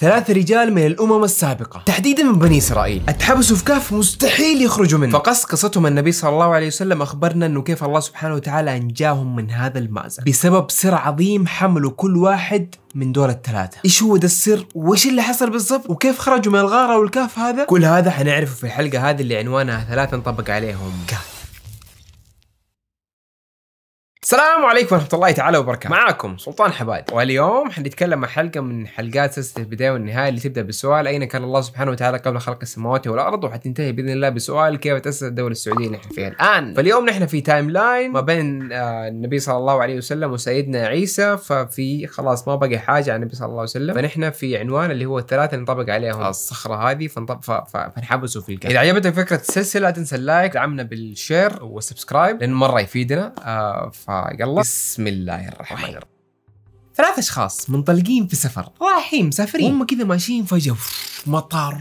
ثلاث رجال من الأمم السابقة تحديدا من بني إسرائيل اتحبسوا في كهف مستحيل يخرجوا منه فقص قصتهم النبي صلى الله عليه وسلم أخبرنا أنه كيف الله سبحانه وتعالى أنجاهم من هذا المأزق بسبب سر عظيم حمله كل واحد من دول الثلاثة ايش هو ده السر وايش اللي حصل بالضبط وكيف خرجوا من الغارة والكهف هذا كل هذا حنعرفه في الحلقة هذه اللي عنوانها ثلاثة انطبق عليهم كهف السلام عليكم ورحمة الله تعالى وبركاته، معاكم سلطان حبايب واليوم حنتكلم عن حلقة من حلقات سلسلة البداية والنهاية اللي تبدأ بسؤال أين كان الله سبحانه وتعالى قبل خلق السماوات والأرض وحتنتهي بإذن الله بسؤال كيف تأسست الدولة السعودية اللي احنا فيها الآن، فاليوم نحن في تايم لاين ما بين آه، النبي صلى الله عليه وسلم وسيدنا عيسى ففي خلاص ما بقى حاجة عن النبي صلى الله عليه وسلم، فنحن في عنوان اللي هو الثلاثة اللي انطبق عليهم الصخرة هذه فانحبسوا في الكهف. إذا عجبتك فكرة السلسلة لا تنسى اللايك، دعمنا بالشير والسبسكرايب لأنه مرة يفيدنا آه ف دقائق الله بسم الله الرحمن الرحيم ثلاث اشخاص منطلقين في سفر رايحين مسافرين وهم كذا ماشيين فجاه مطر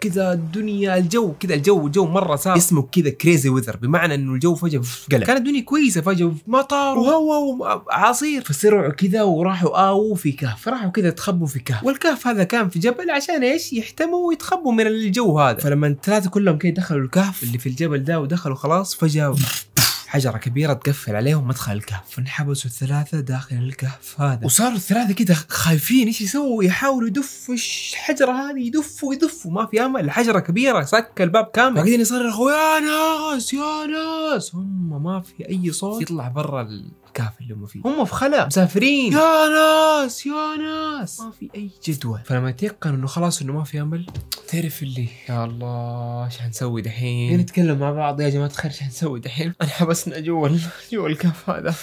كذا الدنيا الجو كذا الجو جو مره صار اسمه كذا كريزي وذر بمعنى انه الجو فجاه قلب كانت الدنيا كويسه فجاه مطر وهواء وعصير فسرعوا كذا وراحوا اووا آه، في كهف راحوا كذا تخبوا في كهف والكهف هذا كان في جبل عشان ايش يحتموا ويتخبوا من الجو هذا فلما الثلاثه كلهم كذا دخلوا الكهف اللي في الجبل ده ودخلوا خلاص فجاه حجره كبيره تقفل عليهم مدخل الكهف فانحبسوا الثلاثه داخل الكهف هذا وصاروا الثلاثه كده خايفين ايش يسووا يحاولوا يدفوا الحجره هذه يدفوا يدفوا ما في امل الحجره كبيره سكه الباب كامل قاعدين يصرخوا يا ناس يا ناس خلاص هم ما في اي صوت يطلع برا الكهف اللي هم فيه هم في خلا مسافرين يا ناس يا ناس ما في اي جدول فلما تيقن انه خلاص انه ما في امل تعرف اللي يا الله ايش حنسوي دحين يعني نتكلم مع بعض يا جماعه الخير ايش حنسوي دحين انحبسنا جوا جوا الكهف هذا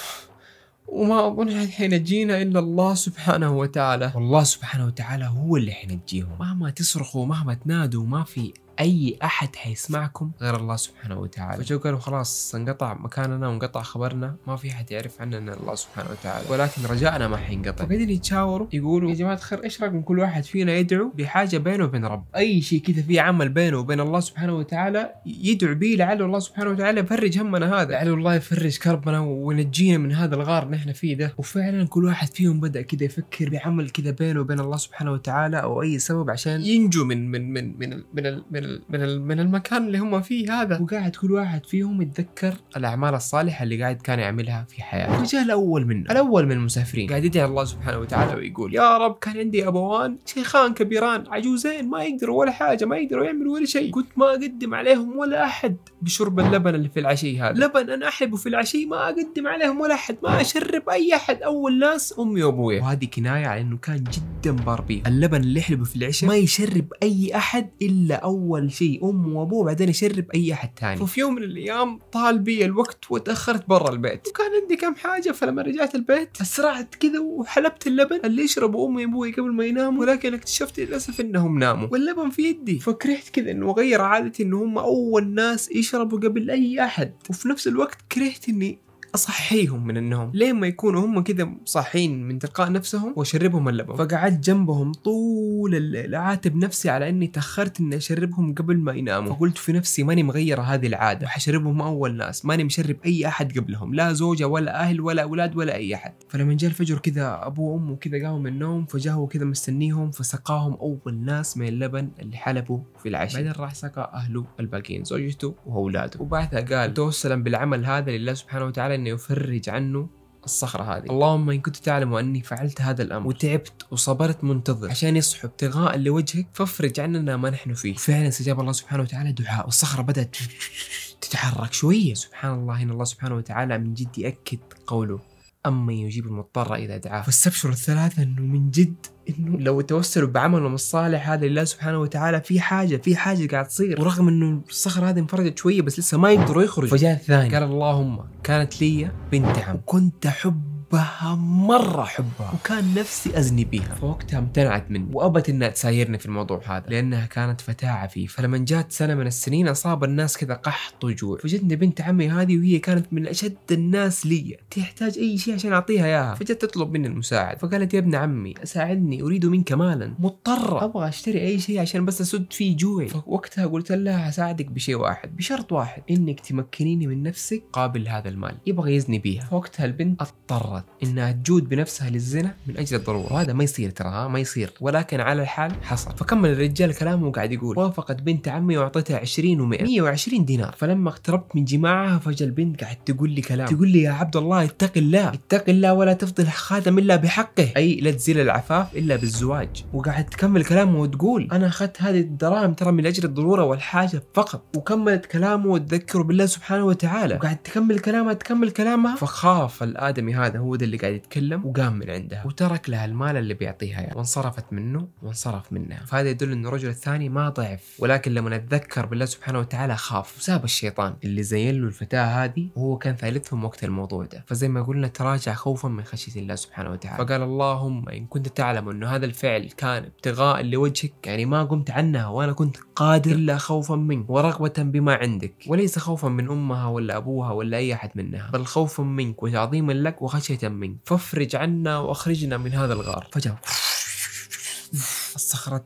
وما اظن الحين جينا الا الله سبحانه وتعالى والله سبحانه وتعالى هو اللي حينجيهم مهما تصرخوا مهما تنادوا ما في اي احد حيسمعكم غير الله سبحانه وتعالى فجو قالوا خلاص انقطع مكاننا وانقطع خبرنا ما في حد يعرف عننا الله سبحانه وتعالى ولكن رجاءنا ما حينقطع فقاعدين يتشاوروا يقولوا يا جماعه خير ايش رايكم كل واحد فينا يدعو بحاجه بينه وبين رب اي شيء كذا في عمل بينه وبين الله سبحانه وتعالى يدعو به لعل الله سبحانه وتعالى يفرج همنا هذا لعل الله يفرج كربنا وينجينا من هذا الغار اللي احنا فيه ده وفعلا كل واحد فيهم بدا كذا يفكر بعمل كذا بينه وبين الله سبحانه وتعالى او اي سبب عشان ينجو من من من من من, من, من من من المكان اللي هم فيه هذا وقاعد كل واحد فيهم يتذكر الاعمال الصالحه اللي قاعد كان يعملها في حياته وجاء الاول منه الاول من المسافرين قاعد يدعي الله سبحانه وتعالى ويقول يا رب كان عندي ابوان شيخان كبيران عجوزين ما يقدروا ولا حاجه ما يقدروا يعملوا ولا شيء كنت ما اقدم عليهم ولا احد بشرب اللبن اللي في العشي هذا لبن انا احبه في العشي ما اقدم عليهم ولا احد ما اشرب اي احد اول ناس امي وابويا وهذه كنايه على انه كان جدا جدا باربي اللبن اللي يحلبه في العشاء ما يشرب اي احد الا اول شيء امه وابوه بعدين يشرب اي احد ثاني وفي يوم من الايام طال بي الوقت وتاخرت برا البيت وكان عندي كم حاجه فلما رجعت البيت اسرعت كذا وحلبت اللبن اللي يشربه امي وابوي قبل ما يناموا ولكن اكتشفت للاسف انهم ناموا واللبن في يدي فكرهت كذا انه اغير عادتي انه هم اول ناس يشربوا قبل اي احد وفي نفس الوقت كرهت اني اصحيهم من النوم لين ما يكونوا هم كذا صاحين من تلقاء نفسهم واشربهم اللبن فقعدت جنبهم طول الليل اعاتب نفسي على اني تاخرت اني اشربهم قبل ما يناموا فقلت في نفسي ماني مغير هذه العاده حشربهم اول ناس ماني مشرب اي احد قبلهم لا زوجه ولا اهل ولا اولاد ولا اي احد فلما جاء الفجر كذا ابوه وامه كذا قاموا من النوم فجاهوا كذا مستنيهم فسقاهم اول ناس من اللبن اللي حلبوا في العشاء بعدين راح سقى اهله الباقيين زوجته واولاده وبعدها قال توسلا بالعمل هذا لله سبحانه وتعالى أني أفرج عنه الصخرة هذه اللهم إن كنت تعلم أني فعلت هذا الأمر وتعبت وصبرت منتظر عشان يصح ابتغاء لوجهك فافرج عننا ما نحن فيه فعلا استجاب الله سبحانه وتعالى دعاء والصخرة بدأت تتحرك شوية سبحان الله إن الله سبحانه وتعالى من جد يأكد قوله أما يجيب المضطر إذا دعاه فاستبشروا الثلاثة أنه من جد أنه لو توسلوا بعملهم الصالح هذا لله سبحانه وتعالى في حاجة في حاجة قاعد تصير ورغم أنه الصخرة هذه انفرجت شوية بس لسه ما يقدروا يخرجوا فجاء الثاني قال اللهم كانت لي بنت عم كنت أحب احبها مره احبها وكان نفسي ازني بيها فوقتها امتنعت مني وابت انها تسايرني في الموضوع هذا لانها كانت فتاه عفيفه فلما جات سنه من السنين اصاب الناس كذا قحط وجوع فجتني بنت عمي هذه وهي كانت من اشد الناس لي تحتاج اي شيء عشان اعطيها اياها فجت تطلب مني المساعد فقالت يا ابن عمي ساعدني اريد منك مالا مضطره ابغى اشتري اي شيء عشان بس اسد فيه جوعي فوقتها قلت لها هساعدك بشيء واحد بشرط واحد انك تمكنيني من نفسك قابل هذا المال يبغى يزني بيها فوقتها البنت اضطرت الضرورة إنها تجود بنفسها للزنا من أجل الضرورة وهذا ما يصير ترى ما يصير ولكن على الحال حصل فكمل الرجال كلامه وقاعد يقول وافقت بنت عمي وأعطيتها 20 و100 120 دينار فلما اقتربت من جماعها فجأة البنت قاعد تقول لي كلام تقول لي يا عبد الله اتق الله اتق الله ولا تفضل خادم إلا بحقه أي لا تزيل العفاف إلا بالزواج وقاعد تكمل كلامه وتقول أنا أخذت هذه الدراهم ترى من أجل الضرورة والحاجة فقط وكملت كلامه وتذكره بالله سبحانه وتعالى وقاعد تكمل كلامها تكمل كلامها فخاف الآدمي هذا هو ذا اللي قاعد يتكلم وقام من عندها وترك لها المال اللي بيعطيها يعني وانصرفت منه وانصرف منها فهذا يدل ان الرجل الثاني ما ضعف ولكن لما نتذكر بالله سبحانه وتعالى خاف وساب الشيطان اللي زين له الفتاة هذه وهو كان ثالثهم وقت الموضوع ده فزي ما قلنا تراجع خوفا من خشية الله سبحانه وتعالى فقال اللهم إن كنت تعلم أنه هذا الفعل كان ابتغاء لوجهك يعني ما قمت عنها وأنا كنت قادر إلا خوفا منك ورغبة بما عندك وليس خوفا من أمها ولا أبوها ولا أي أحد منها بل خوفا منك وتعظيما لك وخشية منك فافرج عنا واخرجنا من هذا الغار فجأة الصخرة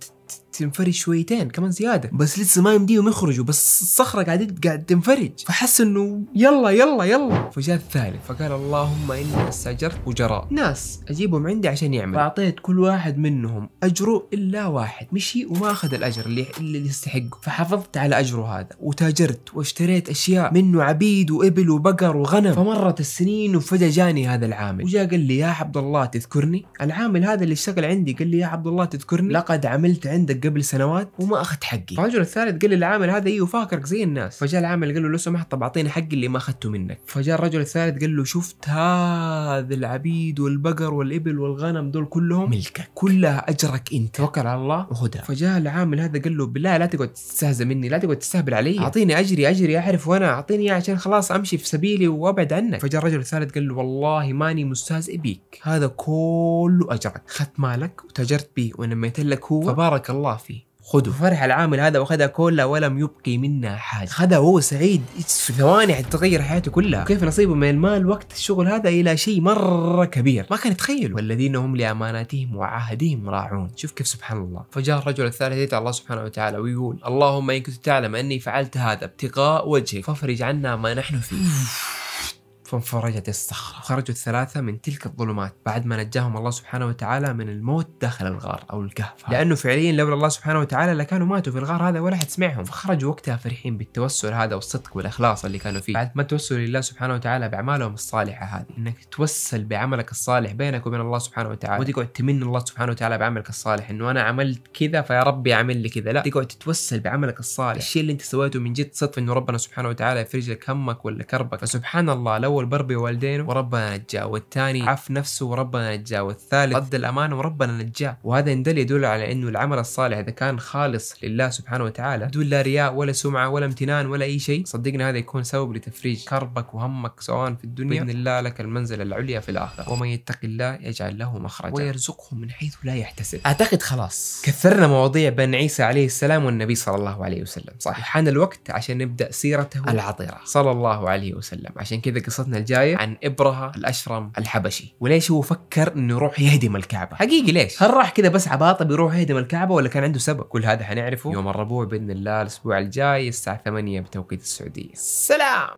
تنفرج شويتين كمان زياده بس لسه ما يمديهم يخرجوا بس الصخره قاعده قاعد تنفرج فحس انه يلا يلا يلا فجاء الثالث فقال اللهم اني استاجرت وجراء ناس اجيبهم عندي عشان يعمل فاعطيت كل واحد منهم اجره الا واحد مشي وما اخذ الاجر اللي اللي يستحقه فحافظت على اجره هذا وتاجرت واشتريت اشياء منه عبيد وابل وبقر وغنم فمرت السنين وفجاه جاني هذا العامل وجاء قال لي يا عبد الله تذكرني العامل هذا اللي اشتغل عندي قال لي يا عبد الله تذكرني لقد عملت عندك قبل سنوات وما اخذت حقي فالرجل الثالث قال للعامل هذا ايوه فاكرك زي الناس فجاء العامل قال له لو سمحت طب اعطيني حقي اللي ما اخذته منك فجاء الرجل الثالث قال له شفت هذا العبيد والبقر والابل والغنم دول كلهم ملكك كلها اجرك انت توكل على الله وهدى فجاء العامل هذا قال له بالله لا تقعد تستهزئ مني لا تقعد تستهبل علي اعطيني اجري اجري اعرف وانا اعطيني عشان خلاص امشي في سبيلي وابعد عنك فجاء الرجل الثالث قال له والله ماني مستهزئ بيك هذا كله اجرك خدت مالك وتاجرت به ونميت لك هو فبارك الله خرافي خذوا فرح العامل هذا واخذها كولا ولم يبقي منها حاجه خذها وهو سعيد في ثواني حتتغير حياته كلها كيف نصيبه من المال وقت الشغل هذا الى شيء مره كبير ما كان يتخيل والذين هم لاماناتهم وعهدهم راعون شوف كيف سبحان الله فجاء الرجل الثالث يدعو الله سبحانه وتعالى ويقول اللهم ان كنت تعلم اني فعلت هذا ابتغاء وجهك فافرج عنا ما نحن فيه فانفرجت الصخرة خرجوا الثلاثة من تلك الظلمات بعد ما نجاهم الله سبحانه وتعالى من الموت داخل الغار أو الكهف لأنه فعليا لولا الله سبحانه وتعالى لكانوا ماتوا في الغار هذا ولا حد سمعهم فخرجوا وقتها فرحين بالتوسل هذا والصدق والإخلاص اللي كانوا فيه بعد ما توسلوا لله سبحانه وتعالى بأعمالهم الصالحة هذه إنك توسل بعملك الصالح بينك وبين الله سبحانه وتعالى وتقعد تمن الله سبحانه وتعالى بعملك الصالح إنه أنا عملت كذا فيا ربي أعمل لي كذا لا تقعد تتوسل بعملك الصالح الشيء اللي أنت سويته من جد صدق إنه ربنا سبحانه وتعالى يفرج لك همك ولا كربك فسبحان الله لو الاول بربي والدينه وربنا نجاه والثاني عف نفسه وربنا نجاه والثالث رد الامانه وربنا نجاه وهذا يدل يدل على انه العمل الصالح اذا كان خالص لله سبحانه وتعالى بدون لا رياء ولا سمعه ولا امتنان ولا اي شيء صدقني هذا يكون سبب لتفريج كربك وهمك سواء في الدنيا باذن الله لك المنزل العليا في الاخره ومن يتق الله يجعل له مخرجا ويرزقه من حيث لا يحتسب اعتقد خلاص كثرنا مواضيع بين عيسى عليه السلام والنبي صلى الله عليه وسلم صح حان الوقت عشان نبدا سيرته العطره صلى الله عليه وسلم عشان كذا قصتنا قصتنا الجايه عن ابرهه الاشرم الحبشي وليش هو فكر انه يروح يهدم الكعبه حقيقي ليش هل راح كذا بس عباطه بيروح يهدم الكعبه ولا كان عنده سبب كل هذا حنعرفه يوم الربوع باذن الله الاسبوع الجاي الساعه 8 بتوقيت السعوديه سلام